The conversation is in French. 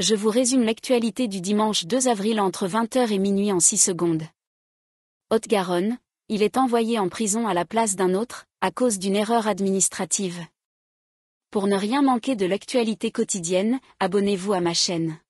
je vous résume l'actualité du dimanche 2 avril entre 20h et minuit en 6 secondes. Haute-Garonne, il est envoyé en prison à la place d'un autre, à cause d'une erreur administrative. Pour ne rien manquer de l'actualité quotidienne, abonnez-vous à ma chaîne.